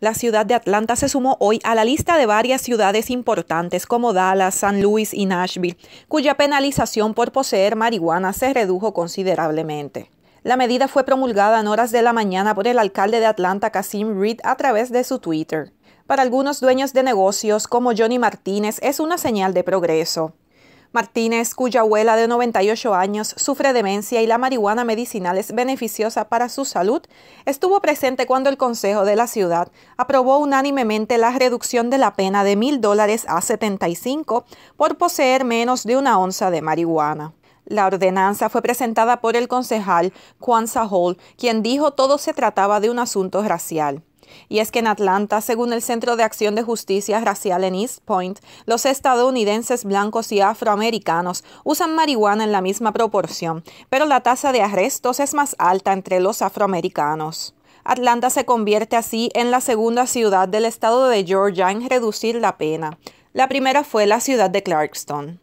La ciudad de Atlanta se sumó hoy a la lista de varias ciudades importantes como Dallas, San Luis y Nashville, cuya penalización por poseer marihuana se redujo considerablemente. La medida fue promulgada en horas de la mañana por el alcalde de Atlanta, Kasim Reed, a través de su Twitter. Para algunos dueños de negocios como Johnny Martínez es una señal de progreso. Martínez, cuya abuela de 98 años sufre demencia y la marihuana medicinal es beneficiosa para su salud, estuvo presente cuando el Consejo de la Ciudad aprobó unánimemente la reducción de la pena de mil dólares a 75 por poseer menos de una onza de marihuana. La ordenanza fue presentada por el concejal Juan Hall, quien dijo todo se trataba de un asunto racial. Y es que en Atlanta, según el Centro de Acción de Justicia Racial en East Point, los estadounidenses blancos y afroamericanos usan marihuana en la misma proporción, pero la tasa de arrestos es más alta entre los afroamericanos. Atlanta se convierte así en la segunda ciudad del estado de Georgia en reducir la pena. La primera fue la ciudad de Clarkston.